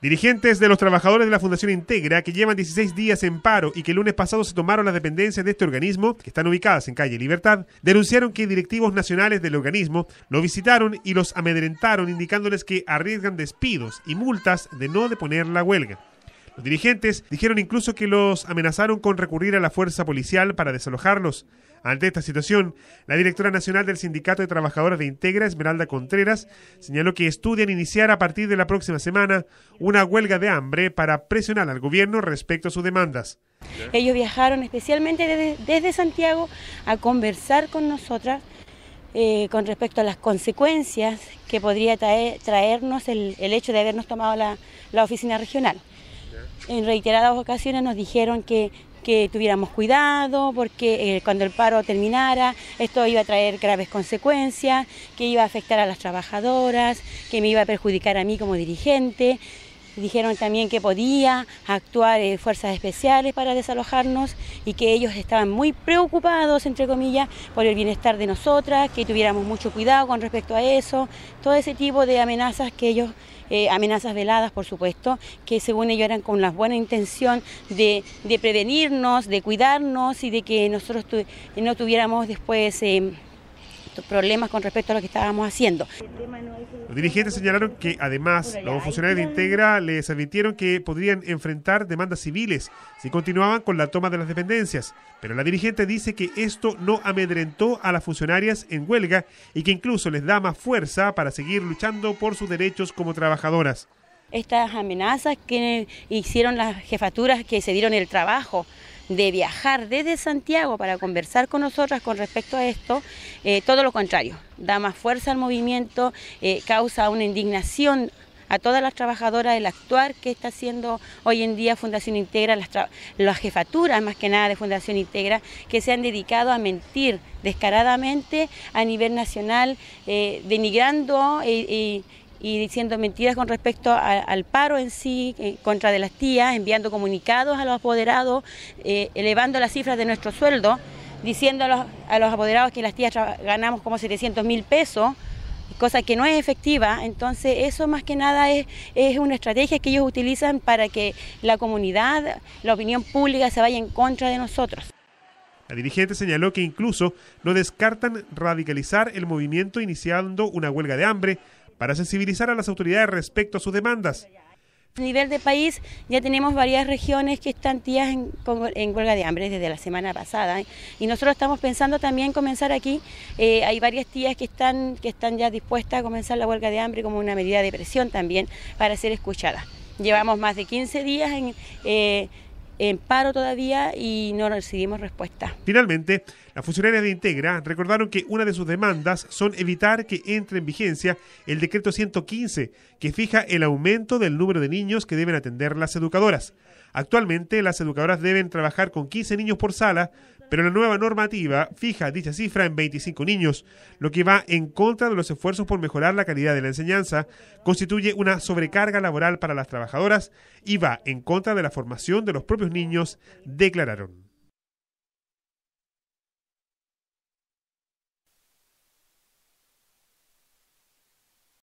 Dirigentes de los trabajadores de la Fundación Integra, que llevan 16 días en paro y que el lunes pasado se tomaron las dependencias de este organismo, que están ubicadas en calle Libertad, denunciaron que directivos nacionales del organismo lo visitaron y los amedrentaron, indicándoles que arriesgan despidos y multas de no deponer la huelga. Los dirigentes dijeron incluso que los amenazaron con recurrir a la fuerza policial para desalojarlos. Ante esta situación, la directora nacional del Sindicato de Trabajadoras de Integra, Esmeralda Contreras, señaló que estudian iniciar a partir de la próxima semana una huelga de hambre para presionar al gobierno respecto a sus demandas. Ellos viajaron especialmente desde, Santiago a conversar con nosotras eh, con respecto a las consecuencias que podría traernos el, hecho de habernos tomado la oficina regional. En reiteradas ocasiones nos dijeron que, tuviéramos cuidado porque eh, cuando el paro terminara esto iba a traer graves consecuencias, que iba a afectar a las trabajadoras, que me iba a perjudicar a mí como dirigente. Dijeron también que podía actuar eh, fuerzas especiales para desalojarnos y que ellos estaban muy preocupados, entre comillas, por el bienestar de nosotras, que tuviéramos mucho cuidado con respecto a eso, todo ese tipo de amenazas que ellos eh, amenazas veladas, por supuesto, que según ellos eran con la buena intención de, prevenirnos, de cuidarnos y de que nosotros no tuviéramos después... Eh, problemas con respecto a lo que estábamos haciendo. Los dirigentes señalaron que además los funcionarios de Integra les advirtieron que podrían enfrentar demandas civiles si continuaban con la toma de las dependencias, pero la dirigente dice que esto no amedrentó a las funcionarias en huelga y que incluso les da más fuerza para seguir luchando por sus derechos como trabajadoras. Estas amenazas que hicieron las jefaturas que se dieron el trabajo de viajar desde Santiago para conversar con nosotras con respecto a esto, eh, todo lo contrario, da más fuerza al movimiento, eh, causa una indignación a todas las trabajadoras del actuar que está haciendo hoy en día Fundación Integra, las, jefaturas más que nada de Fundación Integra, que se han dedicado a mentir descaradamente a nivel nacional, eh, denigrando y diciendo mentiras con respecto al paro en sí, en eh, contra de las tías, enviando comunicados a los apoderados, eh, elevando las cifras de nuestro sueldo, diciendo a los, apoderados que las tías ganamos como 700 mil pesos, cosa que no es efectiva. Entonces eso más que nada es, es una estrategia que ellos utilizan para que la comunidad, la opinión pública se vaya en contra de nosotros. La dirigente señaló que incluso no descartan radicalizar el movimiento iniciando una huelga de hambre para sensibilizar a las autoridades respecto a sus demandas. A nivel de país ya tenemos varias regiones que están tías en, huelga de hambre desde la semana pasada ¿eh? y nosotros estamos pensando también comenzar aquí, eh, hay varias tías que están, que están ya dispuestas a comenzar la huelga de hambre como una medida de presión también para ser escuchadas. Llevamos más de 15 días en... Eh, en paro todavía y no recibimos respuesta. Finalmente, las funcionarias de Integra recordaron que una de sus demandas son evitar que entre en vigencia el decreto 115 que fija el aumento del número de niños que deben atender las educadoras. Actualmente las educadoras deben trabajar con 15 niños por sala, pero la nueva normativa fija dicha cifra en 25 niños, lo que va en contra de los esfuerzos por mejorar la calidad de la enseñanza, constituye una sobrecarga laboral para las trabajadoras y va en contra de la formación de los propios niños, declararon.